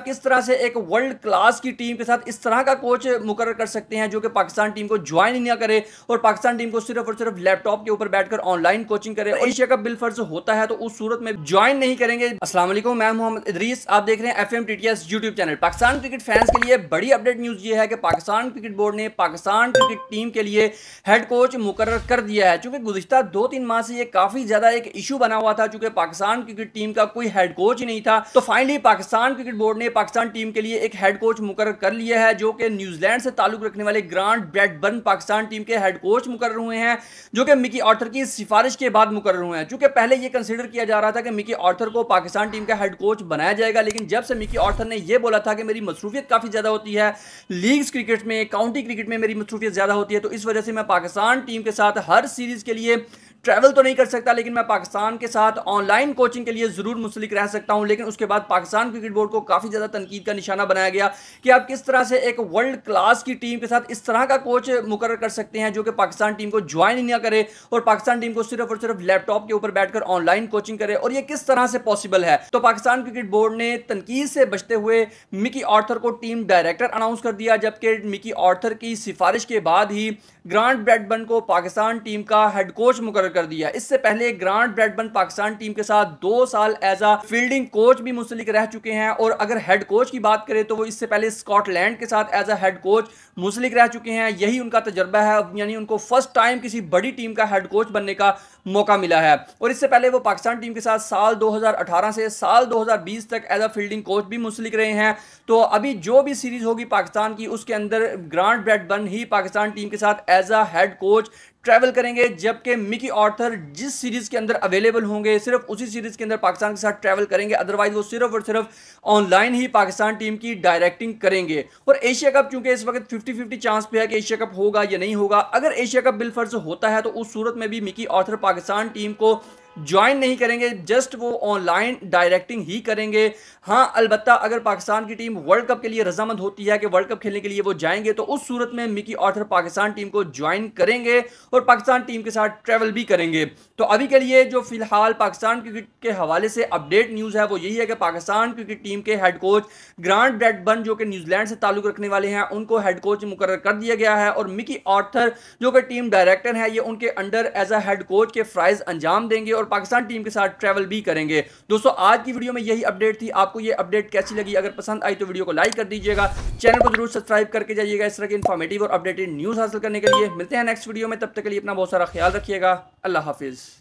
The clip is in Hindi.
किस तरह से एक वर्ल्ड क्लास की टीम के साथ इस तरह का कोच मुकर कर सकते हैं जो कि पाकिस्तान टीम को ज्वाइन ही ना करे और पाकिस्तान टीम को सिर्फ और सिर्फ लैपटॉप के ऊपर बैठकर ऑनलाइन कोचिंग करे और एशिया कप बिल फर्ज होता है तो उस सूरत में ज्वाइन नहीं करेंगे असला मैं मोहम्मद इदरीस आप देख रहे हैं F M YouTube channel Pakistan cricket fans के लिए बड़ी अपडेट न्यूज ये है कि पाकिस्तान क्रिकेट बोर्ड ने पाकिस्तान क्रिकेट टीम के लिए हेड कोच मुकर कर दिया है चूंकि गुजशत दो तीन माह से यह काफी ज्यादा एक इशू बना हुआ था चूंकि पाकिस्तान क्रिकेट टीम का कोई हेड कोच ही नहीं था तो फाइनली पाकिस्तान क्रिकेट बोर्ड ने पाकिस्तान टीम के लिए एक हेड कोच मुकर कर लिया है जो कि न्यूजीलैंड से ताल्लुक रखने वाले ग्रांट ब्रेडबर्न पाकिस्तान टीम के हेड कोच मुकर हुए हैं जो कि मिकी ऑर्थर की सिफारिश के बाद मुकर हुए हैं चूंकि पहले यह कंसिडर किया जा रहा था कि मिकी ऑर्थर को पाकिस्तान टीम का हेड कोच बनाया जाएगा लेकिन जब से मिकी ऑर्थर ने यह बोला था कि मेरी मसरूफियत काफ़ी ज़्यादा होती है लीग्स क्रिकेट में काउंटी क्रिकेट में मेरी मसरूफियत ज़्यादा होती है तो इस वजह से मैं पाकिस्तान टीम के साथ हर सीरीज़ के लिए ट्रैवल तो नहीं कर सकता लेकिन मैं पाकिस्तान के साथ ऑनलाइन कोचिंग के लिए ज़रूर मुंसलिक रह सकता हूँ लेकिन उसके बाद पाकिस्तान क्रिकेट बोर्ड को काफ़ी ज़्यादा तनकीद का निशाना बनाया गया कि आप किस तरह से एक वर्ल्ड क्लास की टीम के साथ इस तरह का कोच मुकर कर सकते हैं जो कि पाकिस्तान टीम को ज्वाइन ही ना करे और पाकिस्तान टीम को सिर्फ और सिर्फ लैपटॉप के ऊपर बैठकर ऑनलाइन कोचिंग करे और ये किस तरह से पॉसिबल है तो पाकिस्तान क्रिकेट बोर्ड ने तनकीद से बचते हुए मिकी ऑर्थर को टीम डायरेक्टर अनाउंस कर दिया जबकि मिकी ऑर्थर की सिफारिश के बाद ही ग्रांट ब्रेडबर्न को पाकिस्तान टीम का हेड कोच मुकर कर दिया इससे पहले ग्रांड ब्रेडबन पाकिस्तान टीम के साथ दो साल एज अ फील्डिंग कोच भी मुंसलिक रह चुके हैं और अगर हेड कोच की बात करें तो वो इससे पहले स्कॉटलैंड के साथ एज अ हेड कोच मुंसलिक रह चुके हैं यही उनका तजर्बा है यानी उनको फर्स्ट टाइम किसी बड़ी टीम का हेड कोच बनने का मौका मिला है और इससे पहले वो पाकिस्तान टीम के साथ साल 2018 से साल 2020 तक एज अ फील्डिंग कोच भी मुंसलिक रहे हैं तो अभी जो भी सीरीज होगी पाकिस्तान की उसके अंदर ग्रांड ब्रेडबर्न ही पाकिस्तान टीम के साथ as a head coach travel करेंगे जबकि मिकी ऑर्थर जिस सीरीज़ के अंदर अवेलेबल होंगे सिर्फ उसी सीरीज़ के अंदर पाकिस्तान के साथ ट्रैवल करेंगे अदरवाइज वो सिर्फ और सिर्फ ऑनलाइन ही पाकिस्तान टीम की डायरेक्टिंग करेंगे और एशिया कप चूंकि इस वक्त फिफ्टी फिफ्टी चांस पे है कि एशिया कप होगा या नहीं होगा अगर एशिया कप बिलफर्ज होता है तो उस सूरत में भी मिकी ऑर्थर पाकिस्तान टीम को ज्वाइन नहीं करेंगे जस्ट वो ऑनलाइन डायरेक्टिंग ही करेंगे हाँ अलबत्त अगर पाकिस्तान की टीम वर्ल्ड कप के लिए रजामंद होती है कि वर्ल्ड कप खेलने के लिए वो जाएंगे तो उस सूरत में मिकी ऑर्थर पाकिस्तान टीम को ज्वाइन करेंगे और पाकिस्तान टीम के साथ ट्रैवल भी करेंगे तो अभी के लिए जो फिलहाल पाकिस्तान क्रिकेट के हवाले से अपडेट न्यूज़ है वो यही है कि पाकिस्तान क्रिकेट टीम के हेड कोच ग्रांड ब्रेडबर्न जो कि न्यूजीलैंड से ताल्लुक़ रखने वाले हैं उनको हेड कोच मुकर कर दिया गया है और मिकी ऑर्थर जो कि टीम डायरेक्टर है ये उनके under as a head coach के फ्राइज अंजाम देंगे और और पाकिस्तान टीम के साथ ट्रैवल भी करेंगे दोस्तों आज की वीडियो में यही अपडेट थी आपको ये अपडेट कैसी लगी अगर पसंद आई तो वीडियो को लाइक कर दीजिएगा चैनल को जरूर सब्सक्राइब करके जाइएगा इस तरह के इन्फॉर्मेटिव और अपडेटेड न्यूज़ हासिल करने के लिए मिलते हैं नेक्स्ट वीडियो में तब तक के लिए अपना बहुत सारा ख्याल रखिएगा अल्लाह हाफिज़